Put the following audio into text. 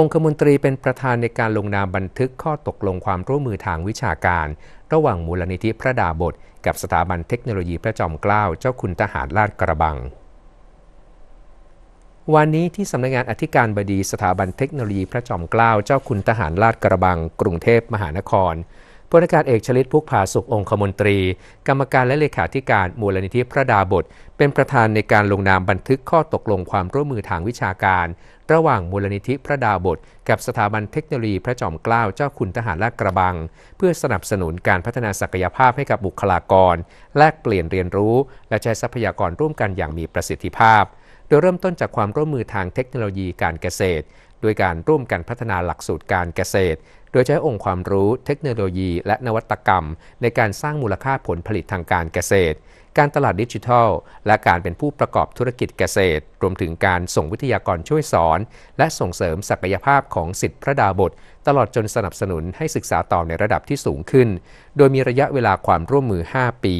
องคมนตรีเป็นประธานในการลงนามบันทึกข้อตกลงความร่วมมือทางวิชาการ ระหว่างมูลนิธิพระดาบทกับสถาบันเทคโนโลยีพระจอมเกล้าเจ้าคุณทหารลาดกระบัง วันนี้ที่สำนักงงานอธิการบดีสถาบันเทคโนโลยีพระจอมเกล้า เจ้าคุณทหารลาดกระบังกรุงเทพมหานครพลอากาศเอกชลิตพุกผาสุของคมนตรี กรรมการและเลขาธิการมูลนิธิพระดาบทเป็นประธานในการลงนามบันทึกข้อตกลงความร่วมมือทางวิชาการ ระหว่างมูลนิธิพระดาบทกับสถาบันเทคโนโลยีพระจอมเกล้าเจ้าคุณทหารลาดกระบัง เพื่อสนับสนุนการพัฒนาศักยภาพให้กับบุคลากรแลกเปลี่ยนเรียนรู้ และใช้ทรัพยากรร่วมกันอย่างมีประสิทธิภาพโดยเริ่มต้นจากความร่วมมือทางเทคโนโลยีการเกษตรด้วยการร่วมกันพัฒนาหลักสูตรการเกษตร โดยใช้องค์ความรู้เทคโนโลยีและนวัตกรรม ในการสร้างมูลค่าผลผลิตทางการเกษตร การตลาดดิจิทัล และการเป็นผู้ประกอบธุรกิจเกษตร รวมถึงการส่งวิทยากรช่วยสอนและส่งเสริมศักยภาพของสิทธิพระดาบท ตลอดจนสนับสนุนให้ศึกษาต่อในระดับที่สูงขึ้น โดยมีระยะเวลาความร่วมมือ 5 ปี